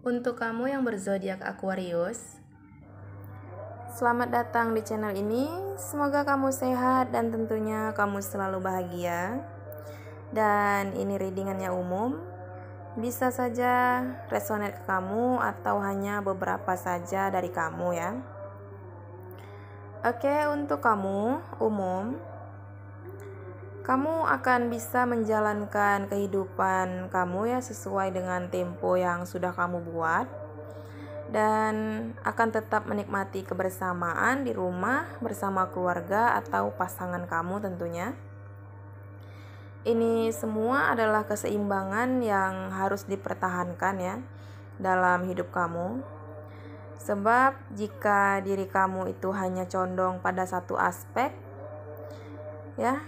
Untuk kamu yang berzodiak Aquarius, selamat datang di channel ini. Semoga kamu sehat dan tentunya kamu selalu bahagia. Dan ini readingannya umum. Bisa saja resonate ke kamu atau hanya beberapa saja dari kamu ya. Oke, untuk kamu umum, kamu akan bisa menjalankan kehidupan kamu ya sesuai dengan tempo yang sudah kamu buat dan akan tetap menikmati kebersamaan di rumah bersama keluarga atau pasangan kamu tentunya. Ini semua adalah keseimbangan yang harus dipertahankan ya dalam hidup kamu. Sebab jika diri kamu itu hanya condong pada satu aspek ya,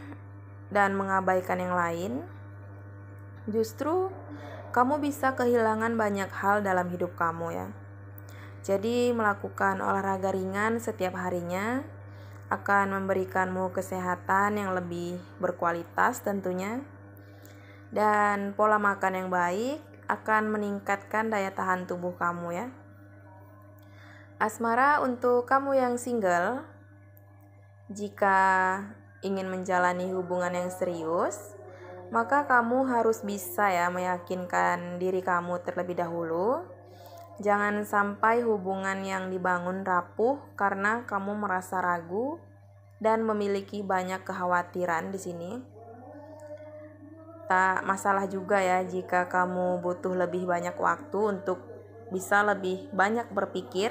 dan mengabaikan yang lain, justru kamu bisa kehilangan banyak hal dalam hidup kamu ya. Jadi melakukan olahraga ringan setiap harinya akan memberikanmu kesehatan yang lebih berkualitas tentunya. Dan pola makan yang baik akan meningkatkan daya tahan tubuh kamu ya. Asmara untuk kamu yang single, jika ingin menjalani hubungan yang serius, maka kamu harus bisa ya meyakinkan diri kamu terlebih dahulu. Jangan sampai hubungan yang dibangun rapuh karena kamu merasa ragu dan memiliki banyak kekhawatiran di sini. Tak masalah juga ya jika kamu butuh lebih banyak waktu untuk bisa lebih banyak berpikir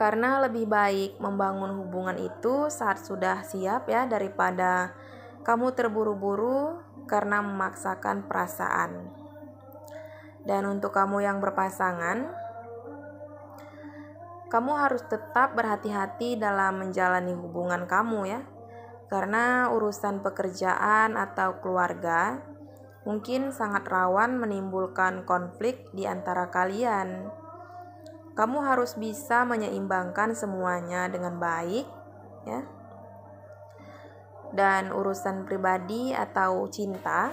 karena lebih baik membangun hubungan itu saat sudah siap ya daripada kamu terburu-buru karena memaksakan perasaan. Dan untuk kamu yang berpasangan, kamu harus tetap berhati-hati dalam menjalani hubungan kamu ya. Karena urusan pekerjaan atau keluarga mungkin sangat rawan menimbulkan konflik di antara kalian. Kamu harus bisa menyeimbangkan semuanya dengan baik, ya. Dan urusan pribadi atau cinta,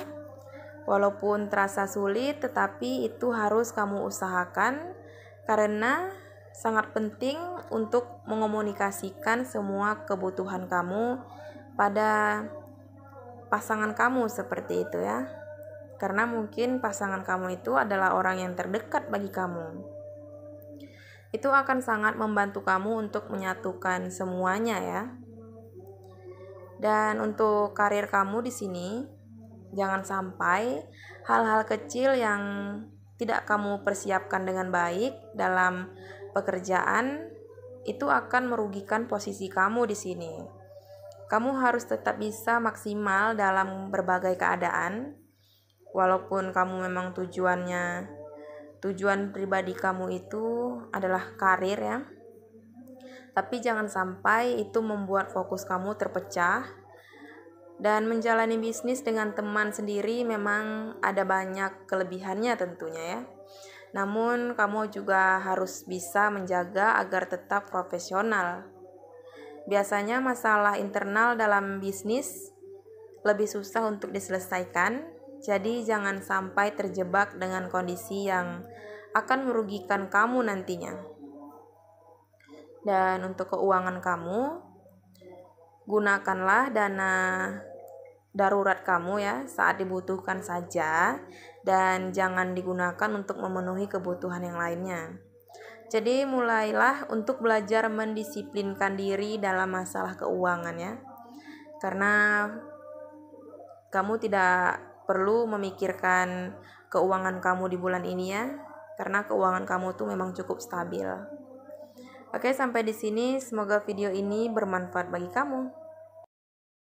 walaupun terasa sulit, tetapi itu harus kamu usahakan karena sangat penting untuk mengomunikasikan semua kebutuhan kamu pada pasangan kamu seperti itu ya. Karena mungkin pasangan kamu itu adalah orang yang terdekat bagi kamu itu akan sangat membantu kamu untuk menyatukan semuanya ya. Dan untuk karir kamu di sini, jangan sampai hal-hal kecil yang tidak kamu persiapkan dengan baik dalam pekerjaan itu akan merugikan posisi kamu di sini. Kamu harus tetap bisa maksimal dalam berbagai keadaan, walaupun kamu memang tujuannya tujuan pribadi kamu itu adalah karir ya. Tapi jangan sampai itu membuat fokus kamu terpecah. Dan menjalani bisnis dengan teman sendiri memang ada banyak kelebihannya tentunya ya. Namun kamu juga harus bisa menjaga agar tetap profesional. Biasanya masalah internal dalam bisnis lebih susah untuk diselesaikan jadi, jangan sampai terjebak dengan kondisi yang akan merugikan kamu nantinya. Dan untuk keuangan kamu, gunakanlah dana darurat kamu ya saat dibutuhkan saja dan jangan digunakan untuk memenuhi kebutuhan yang lainnya. Jadi mulailah untuk belajar mendisiplinkan diri dalam masalah keuangan ya. Karena kamu tidak perlu memikirkan keuangan kamu di bulan ini ya, karena keuangan kamu tuh memang cukup stabil. Oke, sampai di sini. Semoga video ini bermanfaat bagi kamu.